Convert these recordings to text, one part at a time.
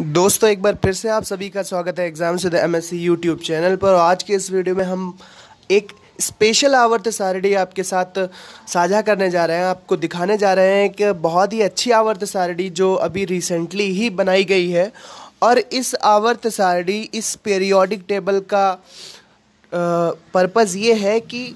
दोस्तों एक बार फिर से आप सभी का स्वागत है एग्जाम से the M S C YouTube channel पर आज के इस वीडियो में हम एक स्पेशल आवर्त सारणी आपके साथ साझा करने जा रहे हैं आपको दिखाने जा रहे हैं कि बहुत ही अच्छी आवर्त तो सारणी जो अभी रिसेंटली ही बनाई गई है और इस आवर्त तो सारणी इस पीरियोडिक टेबल का पर्पज़ ये है कि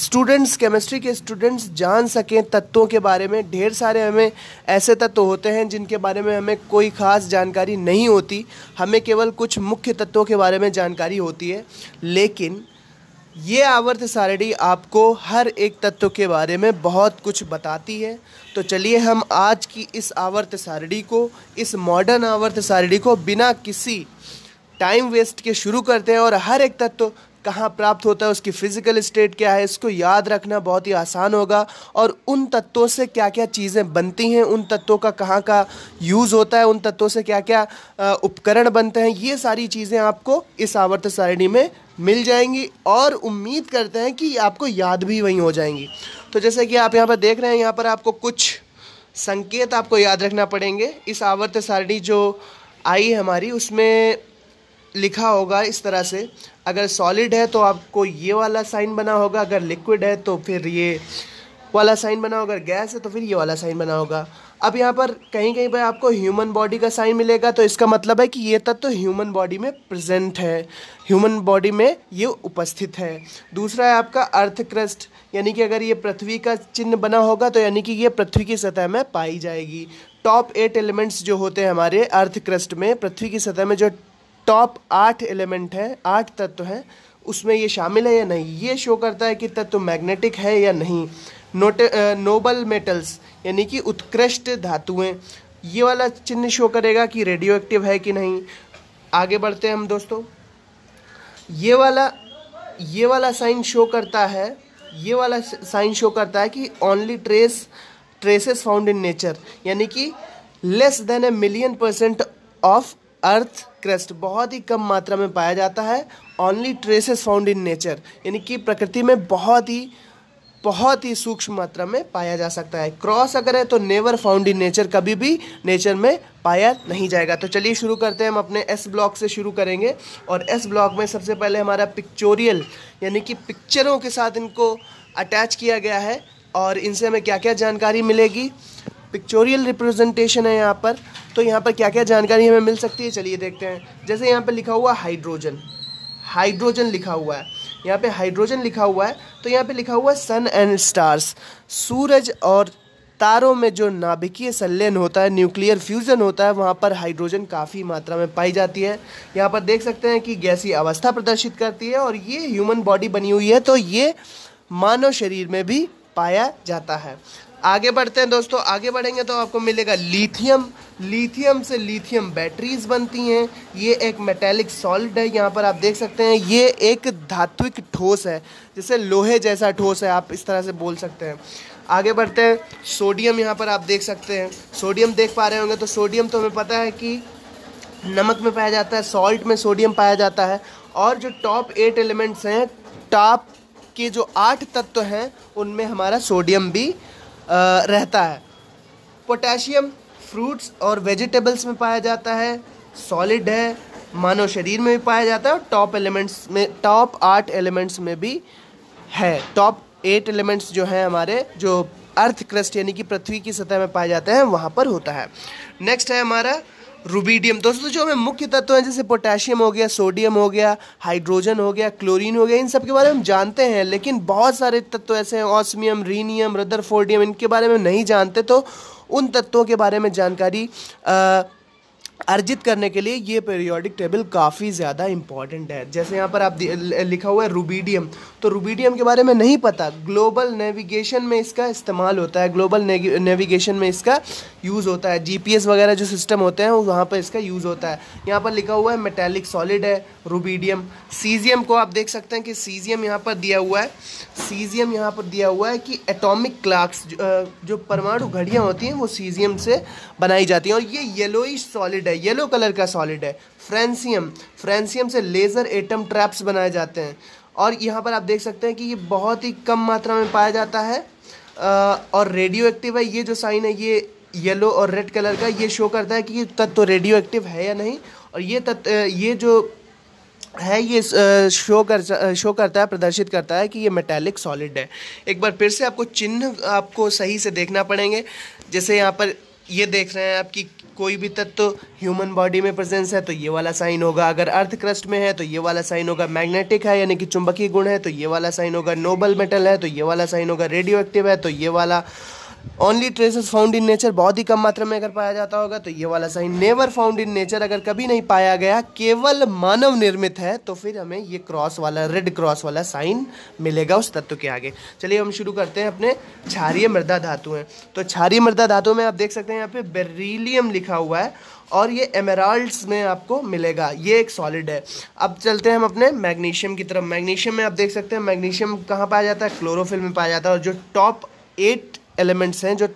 स्टूडेंट्स केमिस्ट्री के स्टूडेंट्स जान सकें तत्वों के बारे में ढेर सारे हमें ऐसे तत्व होते हैं जिनके बारे में हमें कोई ख़ास जानकारी नहीं होती हमें केवल कुछ मुख्य तत्वों के बारे में जानकारी होती है लेकिन ये आवर्त सारणी आपको हर एक तत्व के बारे में बहुत कुछ बताती है तो चलिए हम आज की इस आवर्त सारणी को इस मॉडर्न आवर्त सारणी को बिना किसी टाइम वेस्ट के शुरू करते हैं और हर एक तत्व कहाँ प्राप्त होता है उसकी फिजिकल स्टेट क्या है इसको याद रखना बहुत ही आसान होगा और उन तत्वों से क्या क्या चीज़ें बनती हैं उन तत्वों का कहाँ का यूज़ होता है उन तत्वों से क्या क्या उपकरण बनते हैं ये सारी चीज़ें आपको इस आवर्त सारिणी में मिल जाएंगी और उम्मीद करते हैं कि आपको याद भी वहीं हो जाएंगी तो जैसे कि आप यहाँ पर देख रहे हैं यहाँ पर आपको कुछ संकेत आपको याद रखना पड़ेंगे इस आवर्त सारणी जो आई हमारी उसमें लिखा होगा इस तरह से अगर सॉलिड है तो आपको ये वाला साइन बना होगा अगर लिक्विड है तो फिर ये वाला साइन बना होगा अगर गैस है तो फिर ये वाला साइन बना होगा अब यहाँ पर कहीं कहीं पर आपको ह्यूमन बॉडी का साइन मिलेगा तो इसका मतलब है कि ये तत्व तो ह्यूमन बॉडी में प्रेजेंट है ह्यूमन बॉडी में ये उपस्थित है दूसरा है आपका अर्थ क्रस्ट यानी कि अगर ये पृथ्वी का चिन्ह बना होगा तो यानी कि ये पृथ्वी की सतह में पाई जाएगी टॉप एट एलिमेंट्स जो होते हैं हमारे अर्थ क्रस्ट में पृथ्वी की सतह में जो टॉप आठ एलिमेंट हैं आठ तत्व हैं उसमें ये शामिल है या नहीं ये शो करता है कि तत्व मैग्नेटिक है या नहीं नोट नोबल मेटल्स यानी कि उत्कृष्ट धातुएं ये वाला चिन्ह शो करेगा कि रेडियो एक्टिव है कि नहीं आगे बढ़ते हैं हम दोस्तों ये वाला ये वाला साइन शो करता है ये वाला साइन शो करता है कि only trace traces found in nature यानी कि less than a million percent of earth crust बहुत ही कम मात्रा में पाया जाता है only traces found in nature यानी कि प्रकृति में बहुत ही बहुत ही सूक्ष्म मात्रा में पाया जा सकता है क्रॉस अगर है तो नेवर फाउंड इन नेचर कभी भी नेचर में पाया नहीं जाएगा तो चलिए शुरू करते हैं हम अपने एस ब्लॉक से शुरू करेंगे और एस ब्लॉक में सबसे पहले हमारा पिक्चोरियल यानी कि पिक्चरों के साथ इनको अटैच किया गया है और इनसे हमें क्या क्या जानकारी मिलेगी पिक्चोरियल रिप्रेजेंटेशन है यहाँ पर तो यहाँ पर क्या क्या जानकारी हमें मिल सकती है चलिए देखते हैं जैसे यहाँ पर लिखा हुआ हाइड्रोजन हाइड्रोजन लिखा हुआ है यहाँ पे हाइड्रोजन लिखा हुआ है तो यहाँ पे लिखा हुआ है सन एंड स्टार्स सूरज और तारों में जो नाभिकीय संलयन होता है न्यूक्लियर फ्यूज़न होता है वहाँ पर हाइड्रोजन काफ़ी मात्रा में पाई जाती है यहाँ पर देख सकते हैं कि गैसी अवस्था प्रदर्शित करती है और ये ह्यूमन बॉडी बनी हुई है तो ये मानव शरीर में भी पाया जाता है आगे बढ़ते हैं दोस्तों आगे बढ़ेंगे तो आपको मिलेगा लिथियम लिथियम से लिथियम बैटरीज बनती हैं ये एक मेटेलिक सॉलिड है यहाँ पर आप देख सकते हैं ये एक धात्विक ठोस है जैसे लोहे जैसा ठोस है आप इस तरह से बोल सकते हैं आगे बढ़ते हैं सोडियम यहाँ पर आप देख सकते हैं सोडियम देख पा रहे होंगे तो सोडियम तो हमें पता है कि नमक में पाया जाता है सॉल्ट में सोडियम पाया जाता है और जो टॉप एट एलिमेंट्स हैं टॉप के जो आठ तत्व हैं उनमें हमारा सोडियम भी रहता है पोटेशियम फ्रूट्स और वेजिटेबल्स में पाया जाता है सॉलिड है मानव शरीर में भी पाया जाता है और टॉप एलिमेंट्स में टॉप आठ एलिमेंट्स में भी है टॉप एट एलिमेंट्स जो हैं हमारे जो अर्थ क्रस्ट यानी कि पृथ्वी की सतह में पाए जाते हैं वहाँ पर होता है नेक्स्ट है हमारा रूबीडियम दोस्तों जो हमें मुख्य तत्व हैं जैसे पोटेशियम हो गया सोडियम हो गया हाइड्रोजन हो गया क्लोरीन हो गया इन सब के बारे में हम जानते हैं लेकिन बहुत सारे तत्व ऐसे हैं ऑस्मियम रीनियम रदरफोर्डियम इनके बारे में नहीं जानते तो उन तत्वों के बारे में जानकारी आ, अर्जित करने के लिए ये पेरियोडिक टेबल काफ़ी ज़्यादा इंपॉर्टेंट है जैसे यहाँ पर आप लिखा हुआ है रूबीडियम तो रूबीडियम के बारे में नहीं पता ग्लोबल नेविगेशन में इसका इस्तेमाल होता है ग्लोबल नेविगेशन में इसका यूज़ होता है जीपीएस वगैरह जो सिस्टम होते हैं वहाँ पर इसका यूज़ होता है यहाँ पर लिखा हुआ है मेटेलिक सॉलिड है रूबीडियम सीजियम को आप देख सकते हैं कि सीजियम यहाँ पर दिया हुआ है सीजियम यहाँ पर दिया हुआ है कि एटॉमिक क्लाक्स जो परमाणु घड़ियाँ होती हैं वो सीजियम से बनाई जाती हैं और ये येलोइ सॉलिड सॉलिड है येलो कलर का सॉलिड है फ्रेंसियम फ्रेंसियम से लेज़र एटम ट्रैप्स बनाए जाते हैं और यहाँ पर आप देख सकते हैं कि ये बहुत ही कम मात्रा में पाया जाता है और रेडियो एक्टिव है ये जो साइन है ये येलो और रेड कलर का ये शो करता है कि ये तत्व रेडियो एक्टिव है या नहीं और ये तत्व ये जो है ये शो कर शो करता है प्रदर्शित करता है कि ये मेटालिक सॉलिड है एक बार फिर से आपको चिन्ह आपको सही से देखना पड़ेंगे जैसे यहाँ पर ये देख रहे हैं आपकी कोई भी तत्व ह्यूमन बॉडी में प्रेजेंस है तो ये वाला साइन होगा अगर अर्थ क्रस्ट में है तो ये वाला साइन होगा मैग्नेटिक है यानी कि चुंबकीय गुण है तो ये वाला साइन होगा नोबल मेटल है तो ये वाला साइन होगा रेडियो एक्टिव है तो ये वाला only traces found in nature बहुत ही कम मात्रा में अगर पाया जाता होगा तो ये वाला सही नेवर फाउंड इन नेचर अगर कभी नहीं पाया गया केवल मानव निर्मित है तो फिर हमें ये क्रॉस वाला रेड क्रॉस वाला साइन मिलेगा उस तत्व के आगे चलिए हम शुरू करते हैं अपने क्षारीय मृदा धातु हैं तो क्षारीय मृदा धातु में आप देख सकते हैं यहाँ पे बेरीलियम लिखा हुआ है और ये एमेराल्ड्स में आपको मिलेगा ये एक सॉलिड है अब चलते हैं हम अपने मैग्नीशियम की तरफ मैग्नीशियम में आप देख सकते हैं मैग्नीशियम कहाँ पाया जाता है क्लोरोफिल में पाया जाता है और जो टॉप एट एलिमेंट्स हैं जो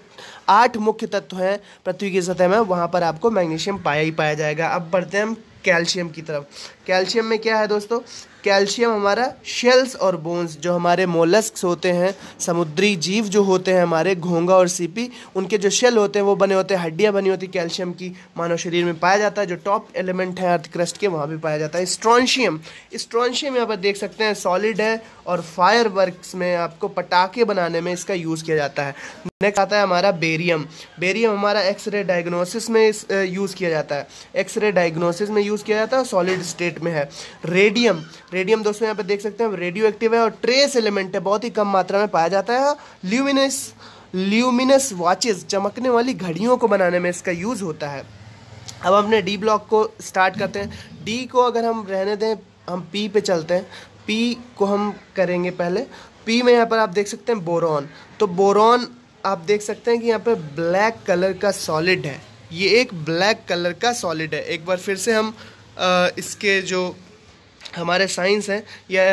आठ मुख्य तत्व हैं पृथ्वी की सतह में वहाँ पर आपको मैग्नीशियम पाया ही पाया जाएगा अब बढ़ते हैं हम कैल्शियम की तरफ कैल्शियम में क्या है दोस्तों कैल्शियम हमारा शेल्स और बोन्स जो हमारे मोलस्क होते हैं समुद्री जीव जो होते हैं हमारे घोंगा और सीपी उनके जो शेल होते हैं वो बने होते हैं हड्डियाँ बनी होती कैल्शियम की मानव शरीर में पाया जाता है जो टॉप एलिमेंट है अर्थ क्रस्ट के वहाँ भी पाया जाता है स्ट्रॉन्शियम स्ट्रॉन्शियम यहाँ पर देख सकते हैं सॉलिड है और फायर में आपको पटाखे बनाने में इसका यूज़ किया जाता है नेक्स्ट आता है हमारा बेरियम बेरियम हमारा एक्सरे डायग्नोसिस में यूज़ किया जाता है एक्सरे डायग्नोसिस में यूज़ किया जाता है सॉलिड स्टेट में है रेडियम रेडियम दोस्तों यहाँ पे देख सकते हैं रेडियो एक्टिव है और ट्रेस एलिमेंट है बहुत ही कम मात्रा में पाया जाता है ल्यूमिनस ल्यूमिनस वॉचेस चमकने वाली घड़ियों को बनाने में इसका यूज़ होता है अब हमने डी ब्लॉक को स्टार्ट करते हैं डी को अगर हम रहने दें हम पी पे चलते हैं पी को हम करेंगे पहले पी में यहाँ पर आप देख सकते हैं बोरॉन तो बोरॉन आप देख सकते हैं कि यहाँ पर ब्लैक कलर का सॉलिड है ये एक ब्लैक कलर का सॉलिड है एक बार फिर से हम आ, इसके जो हमारे साइंस हैं या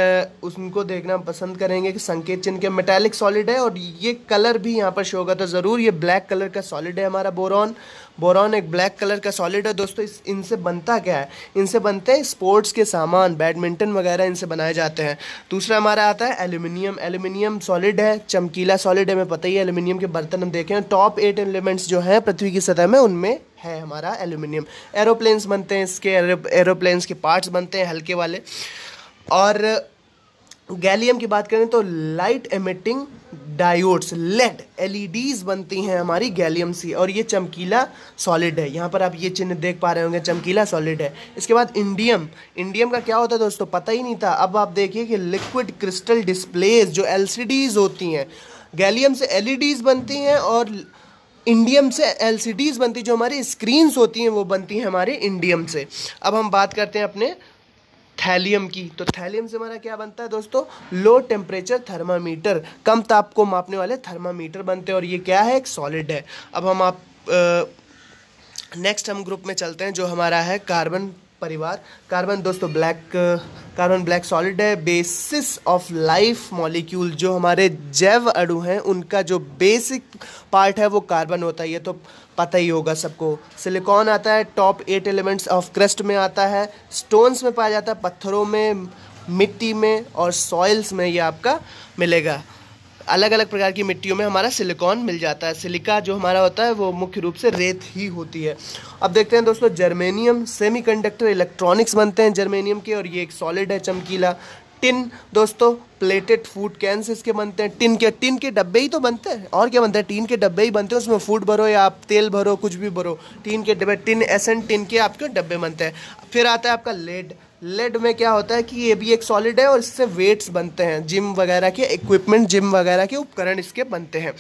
उनको देखना पसंद करेंगे कि संकेत चिन्ह के मेटालिक सॉलिड है और ये कलर भी यहाँ पर शो होगा तो ज़रूर ये ब्लैक कलर का सॉलिड है हमारा बोरॉन बोरॉन एक ब्लैक कलर का सॉलिड है दोस्तों इस इनसे बनता क्या है इनसे बनते हैं स्पोर्ट्स के सामान बैडमिंटन वगैरह इनसे बनाए जाते हैं दूसरा हमारा आता है एल्यूमिनियम एल्यूमिनियम सॉलिड है चमकीला सॉलिड है हमें पता ही है एल्यूमिनियम के बर्तन हम देखें टॉप एट एलिमेंट्स जो हैं पृथ्वी की सतह में उनमें है हमारा एल्यूमिनियम एरोप्लेन्स बनते हैं इसके एरोप्लेन्स के पार्ट्स बनते हैं हल्के वाले और गैलियम की बात करें तो light emitting diodes LED LEDs बनती हैं हमारी गैलियम से और ये चमकीला सॉलिड है यहाँ पर आप ये चिन्ह देख पा रहे होंगे चमकीला सॉलिड है इसके बाद इंडियम इंडियम का क्या होता है दोस्तों पता ही नहीं था अब आप देखिए कि लिक्विड क्रिस्टल डिस्प्लेज जो एल होती हैं गैलियम से एल e बनती हैं और इंडियम से एल बनती जो हमारी स्क्रीन्स होती हैं वो बनती हैं हमारे इंडियम से अब हम बात करते हैं अपने थैलियम की तो थैलियम से हमारा क्या बनता है दोस्तों लो टेम्परेचर थर्मामीटर कम ताप को मापने वाले थर्मामीटर बनते हैं और ये क्या है एक सॉलिड है अब हम आप नेक्स्ट हम ग्रुप में चलते हैं जो हमारा है कार्बन परिवार कार्बन दोस्तों ब्लैक कार्बन ब्लैक सॉलिड है बेसिस ऑफ लाइफ मॉलिक्यूल जो हमारे जैव अणु हैं उनका जो बेसिक पार्ट है वो कार्बन होता है ये तो पता ही होगा सबको सिलिकॉन आता है top eight elements of crust में आता है स्टोन्स में पाया जाता है पत्थरों में मिट्टी में और सॉइल्स में ये आपका मिलेगा अलग अलग प्रकार की मिट्टियों में हमारा सिलिकॉन मिल जाता है सिलिका जो हमारा होता है वो मुख्य रूप से रेत ही होती है अब देखते हैं दोस्तों जर्मेनियम सेमीकंडक्टर इलेक्ट्रॉनिक्स बनते हैं जर्मेनियम के और ये एक सॉलिड है चमकीला टिन दोस्तों प्लेटेड फूड कैंस इसके बनते हैं टिन के टिन के डब्बे ही तो बनते हैं और क्या बनता है टिन के डब्बे ही बनते हैं उसमें फूड भरो या आप तेल भरो कुछ भी भरो टिन के डब्बे टिन एसन टिन के आपके डब्बे बनते हैं फिर आता है आपका लेड लेड में क्या होता है कि ये भी एक सॉलिड है और इससे वेट्स बनते हैं जिम वगैरह के इक्विपमेंट जिम वगैरह के उपकरण इसके बनते हैं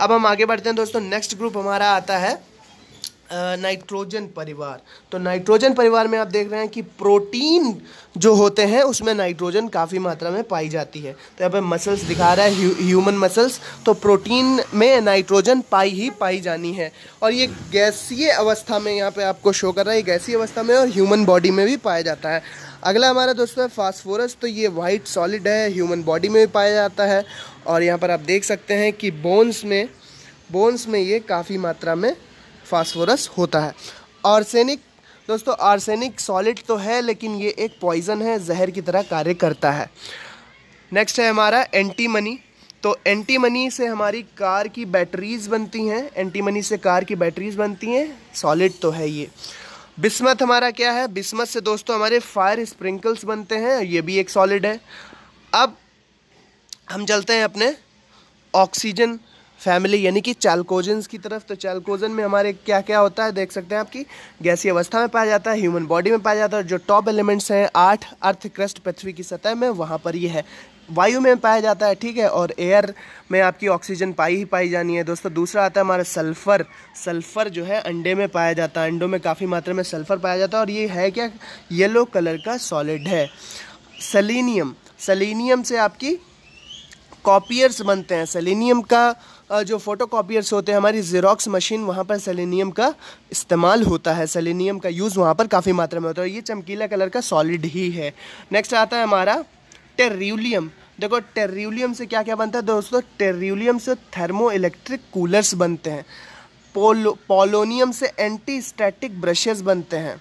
अब हम आगे बढ़ते हैं दोस्तों नेक्स्ट ग्रुप हमारा आता है नाइट्रोजन परिवार तो नाइट्रोजन परिवार में आप देख रहे हैं कि प्रोटीन जो होते हैं उसमें नाइट्रोजन काफ़ी मात्रा में पाई जाती है तो यहाँ पे मसल्स दिखा रहा है ह्यूमन ह्यूमन मसल्स तो प्रोटीन में नाइट्रोजन पाई ही पाई जानी है और ये गैसीय अवस्था में यहाँ पे आपको शो कर रहा है गैसीय अवस्था में और ह्यूमन बॉडी में भी पाया जाता है अगला हमारा दोस्तों है फास्फोरस तो ये वाइट सॉलिड है ह्यूमन बॉडी में भी पाया जाता है और यहाँ पर आप देख सकते हैं कि बोन्स में बोन्स में ये काफ़ी मात्रा में फास्फोरस होता है आर्सेनिक दोस्तों आर्सेनिक सॉलिड तो है लेकिन ये एक पॉइज़न है जहर की तरह कार्य करता है नेक्स्ट है हमारा एंटी मनी तो एंटी मनी से हमारी कार की बैटरीज बनती हैं एंटी मनी से कार की बैटरीज बनती हैं सॉलिड तो है ये बिस्मत हमारा क्या है बिस्मत से दोस्तों हमारे फायर स्प्रिंकल्स बनते हैं ये भी एक सॉलिड है अब हम चलते हैं अपने ऑक्सीजन फैमिली यानी कि चैल्कोजन्स की तरफ तो चैलकोजन में हमारे क्या क्या होता है देख सकते हैं आपकी गैसीय अवस्था में पाया जाता है ह्यूमन बॉडी में पाया जाता है जो टॉप एलिमेंट्स हैं आठ अर्थ क्रस्ट पृथ्वी की सतह में वहाँ पर ये है वायु में पाया जाता है ठीक है और एयर में आपकी ऑक्सीजन पाई ही पाई जानी है दोस्तों दूसरा आता है हमारा सल्फ़र सल्फ़र जो है अंडे में पाया जाता है अंडों में काफ़ी मात्रा में सल्फ़र पाया जाता है और ये है क्या येलो कलर का सॉलिड है सलिनियम सलिनियम से आपकी कॉपियर्स बनते हैं सेलिनियम का जो फ़ोटो कापियर्स होते हैं हमारी जेरोक्स मशीन वहाँ पर सेलेनियम का इस्तेमाल होता है सेलेनियम का यूज़ वहाँ पर काफ़ी मात्रा में होता है ये चमकीला कलर का सॉलिड ही है नेक्स्ट आता है हमारा टेर्यूलियम देखो टेर्यूलियम से क्या क्या बनता है दोस्तों टेर्यूलियम से थर्मो इलेक्ट्रिक कूलर्स बनते हैं पोलो पोलोनियम से एंटी स्टैटिक ब्रशेस बनते हैं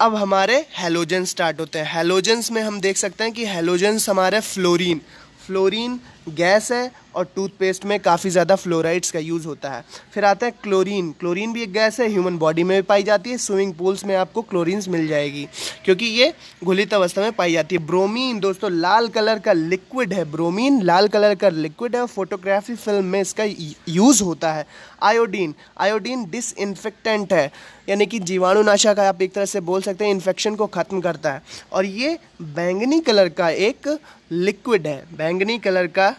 अब हमारे हेलोजन स्टार्ट होते हैं हेलोजन्स में हम देख सकते हैं कि हेलोजन्स हमारे फ्लोरीन फ्लोरीन गैस है और टूथपेस्ट में काफ़ी ज़्यादा फ्लोराइड्स का यूज़ होता है फिर आता है क्लोरीन क्लोरीन भी एक गैस है ह्यूमन बॉडी में भी पाई जाती है स्विमिंग पूल्स में आपको क्लोरीन्स मिल जाएगी क्योंकि ये घुलित अवस्था में पाई जाती है ब्रोमीन दोस्तों लाल कलर का लिक्विड है ब्रोमीन लाल कलर का लिक्विड है फोटोग्राफी फिल्म में इसका यूज़ होता है आयोडीन आयोडीन डिसइनफेक्टेंट है यानी कि जीवाणुनाशक आप एक तरह से बोल सकते हैं इन्फेक्शन को ख़त्म करता है और ये बैंगनी कलर का एक लिक्विड है बैंगनी कलर का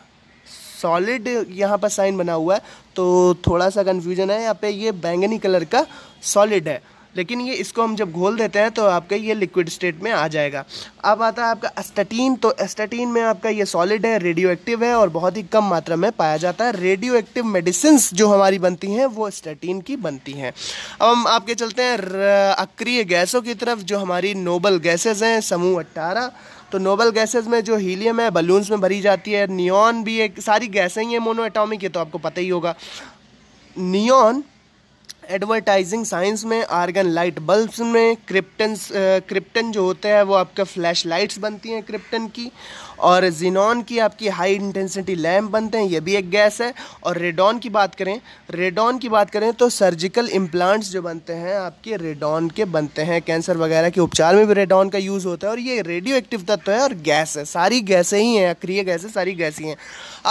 सॉलिड यहाँ पर साइन बना हुआ है तो थोड़ा सा कन्फ्यूजन है यहाँ पे ये बैंगनी कलर का सॉलिड है लेकिन ये इसको हम जब घोल देते हैं तो आपका ये लिक्विड स्टेट में आ जाएगा अब आता है आपका एस्टाटीन तो एस्टाटीन में आपका ये सॉलिड है रेडियो एक्टिव है और बहुत ही कम मात्रा में पाया जाता है रेडियो एक्टिव मेडिसिन जो हमारी बनती हैं वो एस्टेटीन की बनती हैं अब हम आपके चलते हैं अक्रिय गैसों की तरफ जो हमारी नोबल गैसेज हैं समूह अट्ठारह तो नोबल गैसेज में जो हीलियम है बलून्स में भरी जाती है नियॉन भी एक सारी गैसें ही हैं मोनो एटॉमिक ये तो आपको पता ही होगा नियॉन एडवर्टाइजिंग साइंस में आर्गन लाइट बल्ब्स में क्रिप्टन क्रिप्टन uh, जो होते हैं वो आपका फ्लैश लाइट्स बनती हैं क्रिप्टन की और जिनॉन की आपकी हाई इंटेंसिटी लैम्प बनते हैं ये भी एक गैस है और रेडॉन की बात करें रेडॉन की बात करें तो सर्जिकल इम्प्लांट्स जो बनते हैं आपके रेडॉन के बनते हैं कैंसर वगैरह के उपचार में भी रेडॉन का यूज़ होता है और ये रेडियो एक्टिव तत्व है और गैस है सारी गैसें ही हैं अक्रिय गैसें सारी गैस ही हैं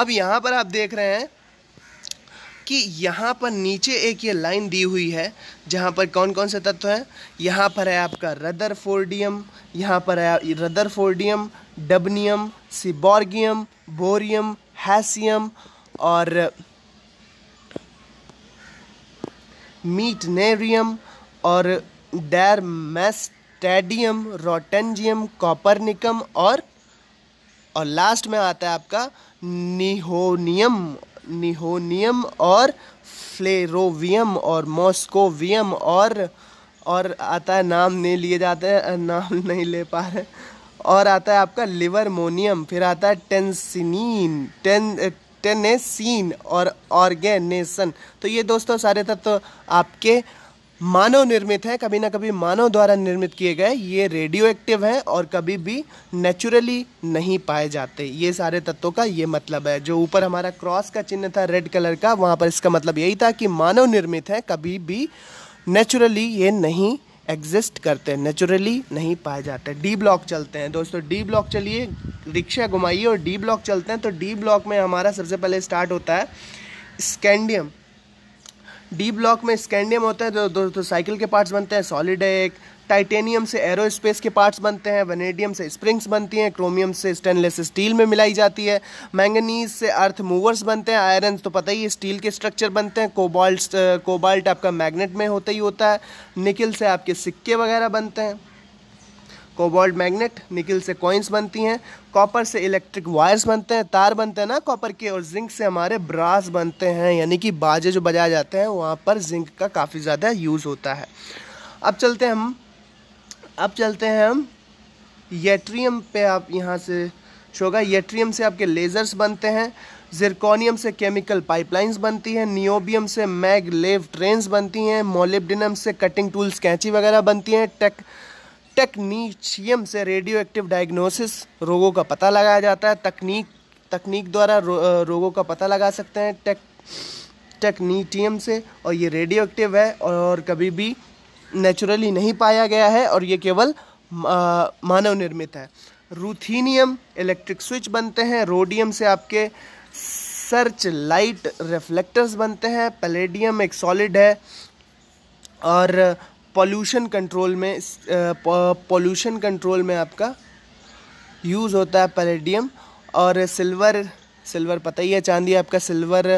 अब यहाँ पर आप देख रहे हैं कि यहाँ पर नीचे एक ये लाइन दी हुई है जहाँ पर कौन कौन से तत्व हैं यहाँ पर है आपका रदर फोर्डियम यहाँ पर है रदर फोर्डियम डबनियम सिबॉर्गियम बोरियम हैसियम और मीटनेरियम और डैरमेस्टेडियम रोटेंजियम कॉपरनिकम और और लास्ट में आता है आपका निहोनियम निहोनियम और फ्लेरोवियम और मॉस्कोवियम और और आता है नाम नहीं लिए जाते हैं नाम नहीं ले पा रहे और आता है आपका लिवरमोनियम फिर आता है टेंसिनीन टेन टेनेसिन और ऑर्गेनेसन तो ये दोस्तों सारे तत्व तो आपके मानव निर्मित हैं कभी ना कभी मानव द्वारा निर्मित किए गए ये रेडियो एक्टिव हैं और कभी भी नेचुरली नहीं पाए जाते ये सारे तत्वों का ये मतलब है जो ऊपर हमारा क्रॉस का चिन्ह था रेड कलर का वहाँ पर इसका मतलब यही था कि मानव निर्मित हैं कभी भी नेचुरली ये नहीं एग्जिस्ट करते नेचुरली नहीं पाए जाते डी ब्लॉक चलते हैं दोस्तों डी ब्लॉक चलिए रिक्शा घुमाइए और डी ब्लॉक चलते हैं तो डी ब्लॉक में हमारा सबसे पहले स्टार्ट होता है स्कैंडियम डी ब्लॉक में स्कैंडियम होता है तो दो तो, साइकिल तो के पार्ट्स बनते हैं सॉलिड है एक टाइटेनियम से एरोस्पेस के पार्ट्स बनते हैं वेनेडियम से स्प्रिंग्स बनती हैं क्रोमियम से स्टेनलेस स्टील में मिलाई जाती है मैंगनीज से अर्थ मूवर्स बनते हैं आयरन तो पता ही है स्टील के स्ट्रक्चर बनते हैं कोबाल्ट कोबाल्ट आपका मैग्नेट में होता ही होता है निकिल से आपके सिक्के वगैरह बनते हैं कोबाल्ट मैग्नेट निकिल से कॉइन्स बनती हैं कॉपर से इलेक्ट्रिक वायर्स बनते हैं तार बनते हैं ना कॉपर के और जिंक से हमारे ब्रास बनते हैं यानी कि बाजे जो बजाए जाते हैं वहाँ पर जिंक का काफ़ी ज़्यादा यूज़ होता है अब चलते हैं हम अब चलते हैं हम येट्रियम पे आप यहाँ से शोगा येट्रियम से आपके लेज़र्स बनते हैं जिरकोनियम से केमिकल पाइपलाइंस बनती हैं नियोबियम से मैग लेव ट्रेन्स बनती हैं मोलिबडिनम से कटिंग टूल्स कैंची वगैरह बनती हैं टेक टेक्नीशियम से रेडियो एक्टिव डायग्नोसिस रोगों का पता लगाया जाता है तकनीक तकनीक द्वारा रो, रोगों का पता लगा सकते हैं टेक टेक्नीटियम से और ये रेडियो एक्टिव है और कभी भी नेचुरली नहीं पाया गया है और ये केवल मानव निर्मित है रूथीनियम इलेक्ट्रिक स्विच बनते हैं रोडियम से आपके सर्च लाइट रिफ्लेक्टर्स बनते हैं पलेडियम एक सॉलिड है और पोल्यूशन कंट्रोल में पोल्यूशन कंट्रोल में आपका यूज़ होता है पैलेडियम और सिल्वर सिल्वर पता ही है चांदी आपका सिल्वर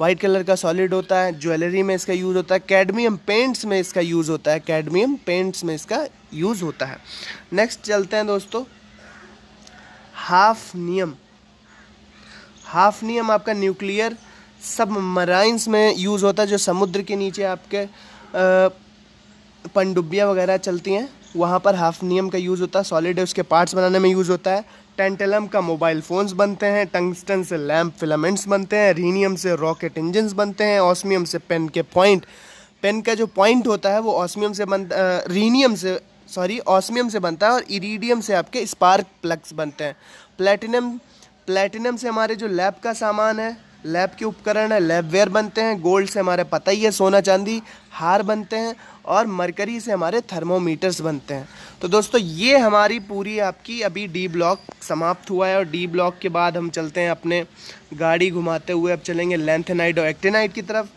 वाइट कलर का सॉलिड होता है ज्वेलरी में इसका यूज़ होता है कैडमियम पेंट्स में इसका यूज़ होता है कैडमियम पेंट्स में इसका यूज़ होता है नेक्स्ट चलते हैं दोस्तों हाफ नियम हाफ नियम आपका न्यूक्लियर सब मराइंस में यूज़ होता है जो समुद्र के नीचे आपके आ, पनडुब्बियाँ वगैरह चलती हैं वहाँ पर हाफनियम का यूज़ होता है सॉलिड है उसके पार्ट्स बनाने में यूज़ होता है टेंटेलम का मोबाइल फ़ोन्स बनते हैं टंगस्टन से लैम्प फिलामेंट्स बनते हैं रीनियम से रॉकेट इंजन्स बनते हैं ऑस्मियम से पेन के पॉइंट पेन का जो पॉइंट होता है वो ऑस्मियम से बन रीनियम से सॉरी ऑस्मियम से बनता है और इरीडियम से आपके स्पार्क प्लग्स बनते हैं प्लेटिनम प्लेटिनम से हमारे जो लैब का सामान है लैब के उपकरण है लैब वेयर बनते हैं गोल्ड से हमारे पता ही है सोना चांदी हार बनते हैं और मरकरी से हमारे थर्मोमीटर्स बनते हैं तो दोस्तों ये हमारी पूरी आपकी अभी डी ब्लॉक समाप्त हुआ है और डी ब्लॉक के बाद हम चलते हैं अपने गाड़ी घुमाते हुए अब चलेंगे लेंथेनाइट और एक्टेनाइट की तरफ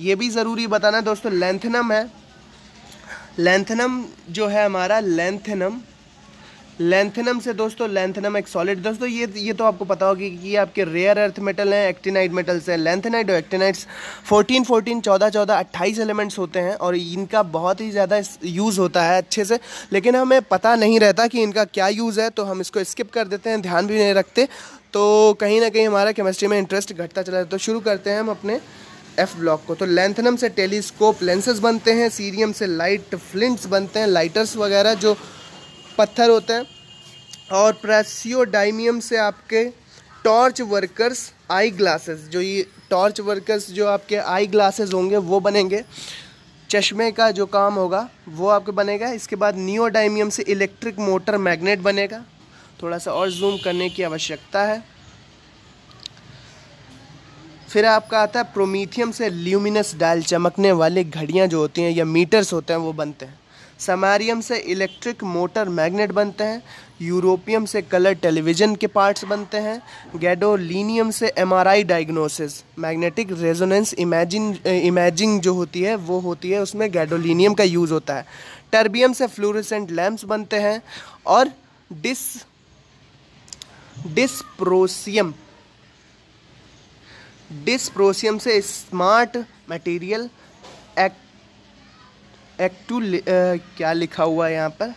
ये भी ज़रूरी बताना है दोस्तों लेंथनम है लेंथनम जो है हमारा लेंथनम लेंथनम से दोस्तों लेंथनम एक सॉलिड दोस्तों ये ये तो आपको पता होगी कि ये आपके रेयर अर्थ मेटल हैं एक्टिनाइड मेटल्स हैं लेंथनाइड और एक्टिनाइड्स 14 14 14 14 28 एलिमेंट्स होते हैं और इनका बहुत ही ज़्यादा यूज़ होता है अच्छे से लेकिन हमें पता नहीं रहता कि इनका क्या यूज़ है तो हम इसको स्किप कर देते हैं ध्यान भी नहीं रखते तो कहीं ना कहीं हमारा केमिस्ट्री में इंटरेस्ट घटता चला जाता तो शुरू करते हैं हम अपने एफ ब्लॉक को तो लेंथनम से टेलीस्कोप लेंसेज बनते हैं सीरियम से लाइट फ्लिंट्स बनते हैं लाइटर्स वगैरह जो पत्थर होते हैं और प्रेसियोडाइमियम से आपके टॉर्च वर्कर्स आई ग्लासेस जो ये टॉर्च वर्कर्स जो आपके आई ग्लासेस होंगे वो बनेंगे चश्मे का जो काम होगा वो आपके बनेगा इसके बाद नियोडाइमियम से इलेक्ट्रिक मोटर मैग्नेट बनेगा थोड़ा सा और जूम करने की आवश्यकता है फिर आपका आता है प्रोमीथियम से ल्यूमिनस डायल चमकने वाले घड़ियाँ जो होती हैं या मीटर्स होते हैं वो बनते हैं समारियम से इलेक्ट्रिक मोटर मैग्नेट बनते हैं यूरोपियम से कलर टेलीविज़न के पार्ट्स बनते हैं गैडोलिनियम से MRI diagnosis magnetic resonance imaging imaging जो होती है वो होती है उसमें गैडोलिनियम का यूज़ होता है टर्बियम से फ्लोरेसेंट लैम्प्स बनते हैं और डिस डिस्प्रोसियम डिस्प्रोसियम से स्मार्ट मटेरियल एक्ट एक्टू क्या लिखा हुआ है यहाँ पर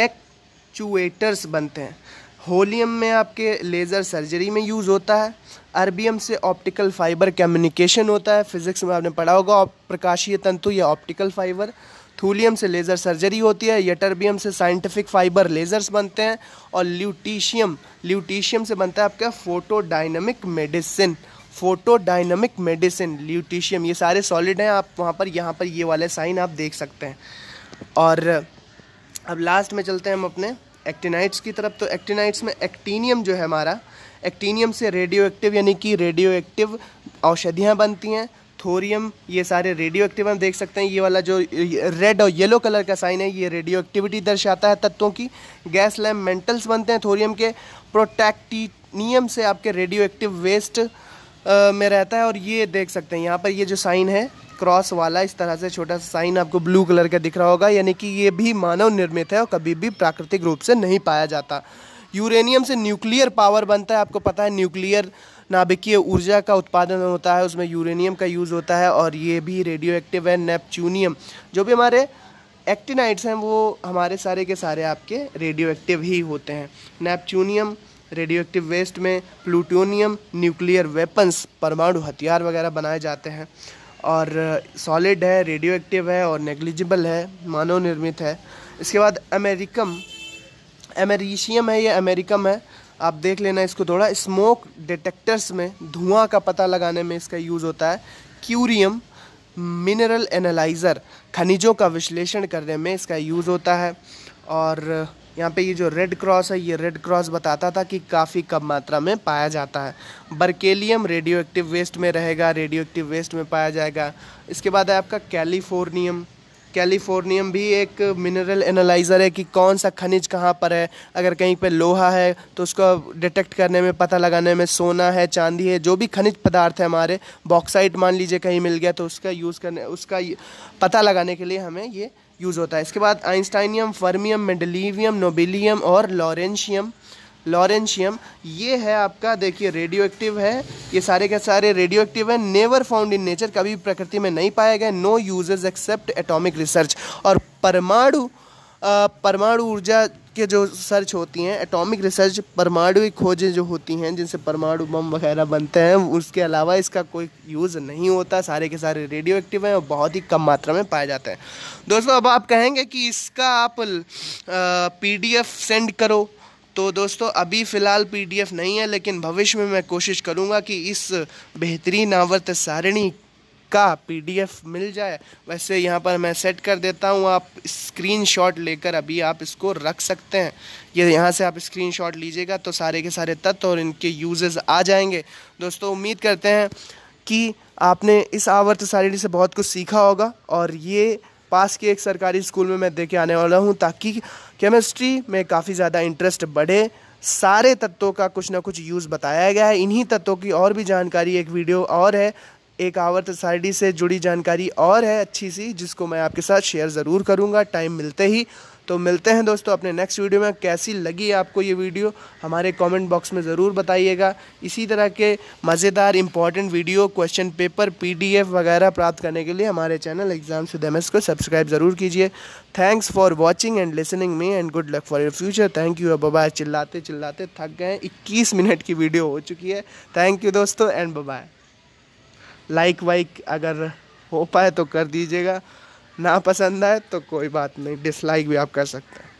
एक्चुएटर्स बनते हैं होलियम में आपके लेज़र सर्जरी में यूज़ होता है अरबियम से ऑप्टिकल फाइबर कम्युनिकेशन होता है फिजिक्स में आपने पढ़ा होगा प्रकाशीय तंतु या ऑप्टिकल फाइबर थूलियम से लेज़र सर्जरी होती है यटरबियम से साइंटिफिक फाइबर लेज़र्स बनते हैं और ल्यूटीशियम ल्यूटीशियम से बनता है आपका फोटोडाइनमिक मेडिसिन फोटोडाइनमिक मेडिसिन ल्यूटिशियम ये सारे सॉलिड हैं आप वहाँ पर यहाँ पर ये वाले साइन आप देख सकते हैं और अब लास्ट में चलते हैं हम अपने एक्टिनाइट्स की तरफ तो एक्टिनाइट्स में एक्टीनियम जो है हमारा एक्टीनियम से रेडियो एक्टिव यानी कि रेडियो एक्टिव औषधियाँ बनती हैं थोरियम ये सारे रेडियो एक्टिव हम देख सकते हैं ये वाला जो रेड और येलो कलर का साइन है ये रेडियो एक्टिविटी दर्शाता है तत्वों की गैस लैम मेंटल्स बनते हैं थोरियम के प्रोटेक्टीनियम से आपके रेडियो एक्टिव वेस्ट में रहता है और ये देख सकते हैं यहाँ पर ये जो साइन है क्रॉस वाला इस तरह से छोटा सा साइन आपको ब्लू कलर का दिख रहा होगा यानी कि ये भी मानव निर्मित है और कभी भी प्राकृतिक रूप से नहीं पाया जाता यूरेनियम से न्यूक्लियर पावर बनता है आपको पता है न्यूक्लियर नाभिकीय ऊर्जा का उत्पादन होता है उसमें यूरेनियम का यूज़ होता है और ये भी रेडियो एक्टिव है नेपच्यूनियम जो भी हमारे एक्टिनाइट्स हैं वो हमारे सारे के सारे आपके रेडियो एक्टिव ही होते हैं नेपच्यूनियम रेडियो एक्टिव वेस्ट में प्लूटोनियम न्यूक्लियर वेपन्स परमाणु हथियार वगैरह बनाए जाते हैं और सॉलिड uh, है रेडियो एक्टिव है और नेग्लिजिबल है मानव निर्मित है इसके बाद अमेरिकम अमेरिशियम है या अमेरिकम है आप देख लेना इसको थोड़ा स्मोक डिटेक्टर्स में धुआं का पता लगाने में इसका यूज़ होता है क्यूरियम मिनरल एनालाइज़र खनिजों का विश्लेषण करने में इसका यूज़ होता है और यहाँ पे ये जो रेड क्रॉस है ये रेड क्रॉस बताता था कि काफ़ी कम मात्रा में पाया जाता है बर्केलियम रेडियो एक्टिव वेस्ट में रहेगा रेडियो एक्टिव वेस्ट में पाया जाएगा इसके बाद है आपका कैलिफोर्नियम कैलिफोर्नियम भी एक मिनरल एनालाइज़र है कि कौन सा खनिज कहाँ पर है अगर कहीं पर लोहा है तो उसको डिटेक्ट करने में पता लगाने में सोना है चांदी है जो भी खनिज पदार्थ है हमारे बॉक्साइट मान लीजिए कहीं मिल गया तो उसका यूज़ करने उसका पता लगाने के लिए हमें ये यूज़ होता है इसके बाद आइंस्टाइनियम फर्मियम मेडलीवियम नोबिलियम और लॉरेंशियम लॉरेंशियम ये है आपका देखिए रेडियो एक्टिव है ये सारे के सारे रेडियो एक्टिव है नेवर फाउंड इन नेचर कभी प्रकृति में नहीं पाए गए no usages except atomic research और परमाणु परमाणु ऊर्जा के जो सर्च होती हैं एटॉमिक रिसर्च परमाणु खोजें जो होती हैं जिनसे परमाणु बम वगैरह बनते हैं उसके अलावा इसका कोई यूज़ नहीं होता सारे के सारे रेडियो एक्टिव हैं और बहुत ही कम मात्रा में पाए जाते हैं दोस्तों अब आप कहेंगे कि इसका आप पी सेंड करो तो दोस्तों अभी फ़िलहाल पीडीएफ नहीं है लेकिन भविष्य में मैं कोशिश करूँगा कि इस बेहतरीन आवर्त सारिणी का पीडीएफ मिल जाए वैसे यहाँ पर मैं सेट कर देता हूँ आप स्क्रीनशॉट लेकर अभी आप इसको रख सकते हैं ये यह यहाँ से आप स्क्रीनशॉट लीजिएगा तो सारे के सारे तत्व और इनके यूजेस आ जाएंगे दोस्तों उम्मीद करते हैं कि आपने इस आवर्त सारिणी से बहुत कुछ सीखा होगा और ये पास के एक सरकारी स्कूल में मैं दे के आने वाला हूँ ताकि केमिस्ट्री में काफ़ी ज़्यादा इंटरेस्ट बढ़े सारे तत्वों का कुछ ना कुछ यूज़ बताया गया है इन्हीं तत्वों की और भी जानकारी एक वीडियो और है एक आवर्त सारणी से जुड़ी जानकारी और है अच्छी सी जिसको मैं आपके साथ शेयर ज़रूर करूँगा टाइम मिलते ही तो मिलते हैं दोस्तों अपने नेक्स्ट वीडियो में कैसी लगी आपको ये वीडियो हमारे कमेंट बॉक्स में ज़रूर बताइएगा इसी तरह के मज़ेदार important video question paper PDF वगैरह प्राप्त करने के लिए हमारे चैनल एग्जाम से दमेस को सब्सक्राइब ज़रूर कीजिए thanks for watching and listening me and good luck for your future thank you bye चिल्लाते चिल्लाते थक गए इक्कीस मिनट की वीडियो हो चुकी है थैंक यू दोस्तों एंड बाय लाइक वाइक अगर हो पाए तो कर दीजिएगा ना पसंद आए तो कोई बात नहीं डिसलाइक भी आप कर सकते हैं